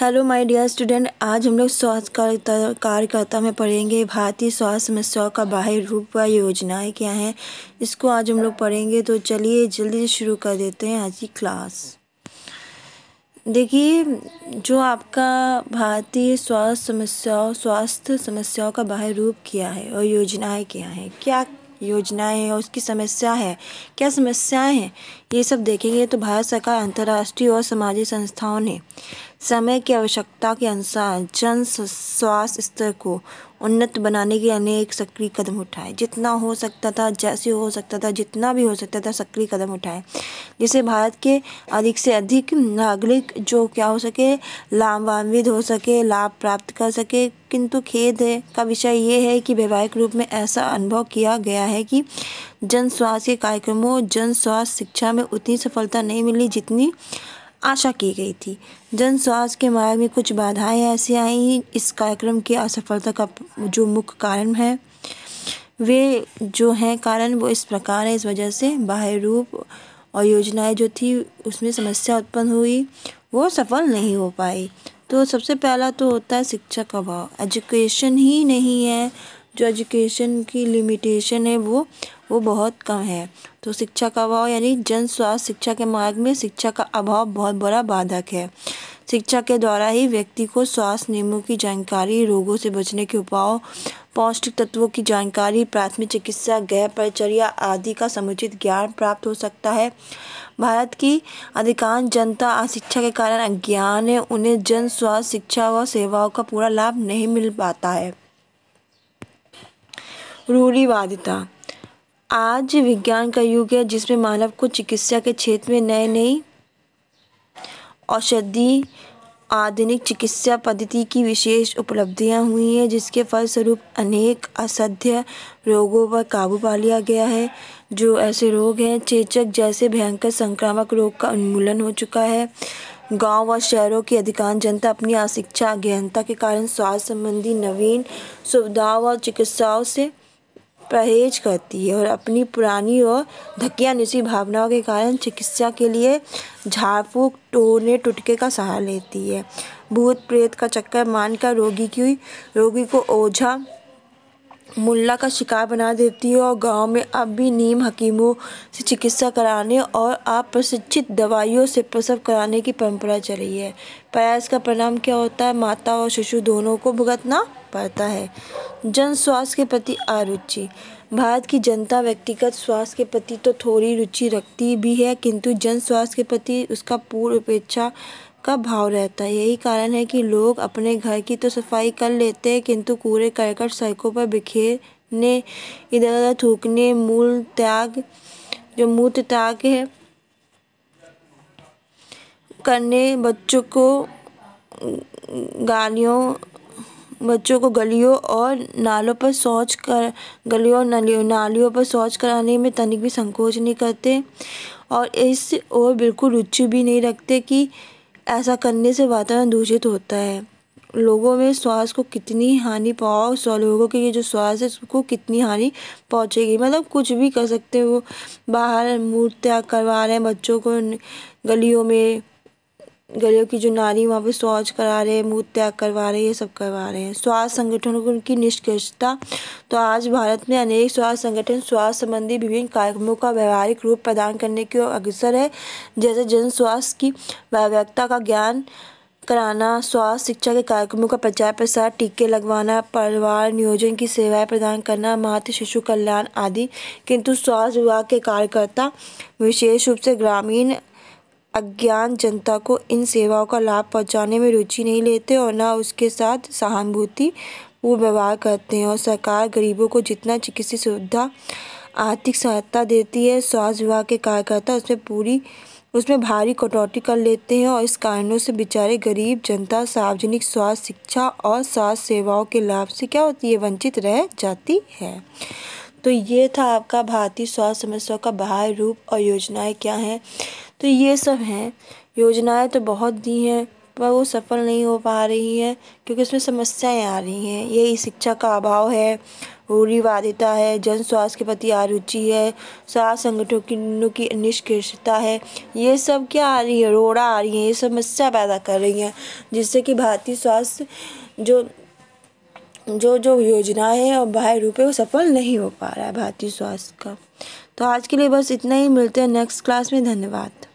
hello my dear student आज हम लोग स्वास्थ्य कार्यकर्ता में पढ़ेंगे भारतीय स्वास्थ्य समस्याओं का बाहर रूप व योजनाएं क्या हैं इसको आज हम लोग पढ़ेंगे तो चलिए जल्दी से शुरू कर देते हैं आज की क्लास देखिए जो आपका भारतीय स्वास्थ्य समस्याओं स्वास्थ्य समस्याओं का बाहर रूप क्या है और योजनाएँ क्या हैं क्या योजनाएं हैं उसकी समस्या है क्या समस्याएं हैं ये सब देखेंगे तो भारत सरकार अंतर्राष्ट्रीय और सामाजिक संस्थाओं ने समय की आवश्यकता के अनुसार जन स्वास्थ्य स्तर को उन्नत बनाने के अनेक सक्रिय कदम उठाए जितना हो सकता था जैसे हो सकता था जितना भी हो सकता था सक्रिय कदम उठाए जिससे भारत के अधिक से अधिक नागरिक जो क्या हो सके लाभान्वित हो सके लाभ प्राप्त कर सके किंतु खेद है का विषय ये है कि वैवाहिक रूप में ऐसा अनुभव किया गया है कि जन स्वास्थ्य कार्यक्रमों जन स्वास्थ्य शिक्षा में उतनी सफलता नहीं मिली जितनी आशा की गई थी जन स्वास्थ्य के मार्ग में कुछ बाधाएं ऐसी आई इस कार्यक्रम की असफलता का जो मुख्य कारण है वे जो हैं कारण वो इस प्रकार है इस वजह से बाह्य रूप और योजनाएं जो थी उसमें समस्या उत्पन्न हुई वो सफल नहीं हो पाई तो सबसे पहला तो होता है शिक्षा का अभाव एजुकेशन ही नहीं है जो एजुकेशन की लिमिटेशन है वो वो बहुत कम है तो शिक्षा का अभाव यानी जन स्वास्थ्य शिक्षा के मार्ग में शिक्षा का अभाव बहुत बड़ा बाधक है शिक्षा के द्वारा ही व्यक्ति को स्वास्थ्य नियमों की जानकारी रोगों से बचने के उपायों पौष्टिक तत्वों की जानकारी प्राथमिक चिकित्सा गह परिचर्या आदि का समुचित ज्ञान प्राप्त हो सकता है भारत की अधिकांश जनता अशिक्षा के कारण अज्ञान है उन्हें जन स्वास्थ्य शिक्षा व सेवाओं का पूरा लाभ नहीं मिल पाता है रूढ़ीवादिता आज विज्ञान का युग है जिसमें मानव को चिकित्सा के क्षेत्र में नए नई औषधि आधुनिक चिकित्सा पद्धति की विशेष उपलब्धियां हुई हैं जिसके फलस्वरूप अनेक असाध्य रोगों पर काबू पा लिया गया है जो ऐसे रोग हैं चेचक जैसे भयंकर संक्रामक रोग का उन्मूलन हो चुका है गांव व शहरों की अधिकांश जनता अपनी अशिक्षा अज्ञानता के कारण स्वास्थ्य संबंधी नवीन सुविधाओं व चिकित्साओं से परहेज करती है और अपनी पुरानी और निसी भावनाओं के कारण चिकित्सा के लिए झाड़ टोने टुटके का सहारा लेती है भूत प्रेत का चक्कर मानकर रोगी की रोगी को ओझा मुल्ला का शिकार बना देती है और गांव में अब भी नीम हकीमों से चिकित्सा कराने और अप्रशिक्षित दवाइयों से प्रसव कराने की परंपरा चली है प्रयास का परिणाम क्या होता है माता और शिशु दोनों को भुगतना पड़ता है जन स्वास्थ्य के प्रति अरुचि भारत की जनता व्यक्तिगत स्वास्थ्य के प्रति तो थोड़ी रुचि रखती भी है किंतु जन स्वास्थ्य के प्रति उसका पूर्व उपेक्षा का भाव रहता है यही कारण है कि लोग अपने घर की तो सफाई कर लेते हैं किंतु कूड़े करकट सड़कों पर बिखेरने इधर उधर थूकने मूल त्याग जो मूत त्याग है करने बच्चों को गालियों बच्चों को गलियों और नालों पर शौच कर गलियों नलियों नालियों पर शौच कराने में तनिक भी संकोच नहीं करते और इस और बिल्कुल रुचि भी नहीं रखते कि ऐसा करने से वातावरण दूषित होता है लोगों में श्वास को कितनी हानि पाओ सौ लोगों के ये जो श्वास है उसको कितनी हानि पहुँचेगी मतलब कुछ भी कर सकते हैं वो बाहर मूर्तियाँ करवा रहे हैं बच्चों को गलियों में गलियों की जो नारी वहाँ पे शौच करा रहे हैं मूत त्याग करवा रहे हैं ये सब करवा रहे हैं स्वास्थ्य संगठनों की उनकी निष्कर्षता तो आज भारत में अनेक स्वास्थ्य संगठन स्वास्थ्य संबंधी विभिन्न कार्यक्रमों का व्यवहारिक रूप प्रदान करने के अग्रसर है जैसे जन स्वास्थ्य की व्यावकता का ज्ञान कराना स्वास्थ्य शिक्षा के कार्यक्रमों का प्रचार प्रसार टीके लगवाना परिवार नियोजन की सेवाएं प्रदान करना मातृ शिशु कल्याण आदि किंतु स्वास्थ्य विभाग के कार्यकर्ता विशेष रूप से ग्रामीण अज्ञान जनता को इन सेवाओं का लाभ पहुंचाने में रुचि नहीं लेते और न उसके साथ सहानुभूति वो व्यवहार करते हैं और सरकार गरीबों को जितना चिकित्सीय सुविधा आर्थिक सहायता देती है स्वास्थ्य विभाग के कार्यकर्ता उसमें पूरी उसमें भारी कटौती कर लेते हैं और इस कारणों से बेचारे गरीब जनता सार्वजनिक स्वास्थ्य शिक्षा और स्वास्थ्य सेवाओं के लाभ से क्या होती है वंचित रह जाती है तो ये था आपका भारतीय स्वास्थ्य समस्याओं का बाह्य रूप और योजनाएं क्या हैं तो ये सब हैं योजनाएं तो बहुत दी हैं पर वो सफल नहीं हो पा रही हैं क्योंकि उसमें समस्याएं आ रही हैं यही शिक्षा का अभाव है रूढ़िवादिता है जन स्वास्थ्य के प्रति आरुचि है स्वास्थ्य संगठनों की निष्कृषता है ये सब क्या आ रही है रोड़ा आ रही है ये समस्या पैदा कर रही हैं जिससे कि भारतीय स्वास्थ्य जो जो जो योजनाएं हैं और बाहर है वो सफल नहीं हो पा रहा है भारतीय स्वास्थ्य का तो आज के लिए बस इतना ही मिलते हैं नेक्स्ट क्लास में धन्यवाद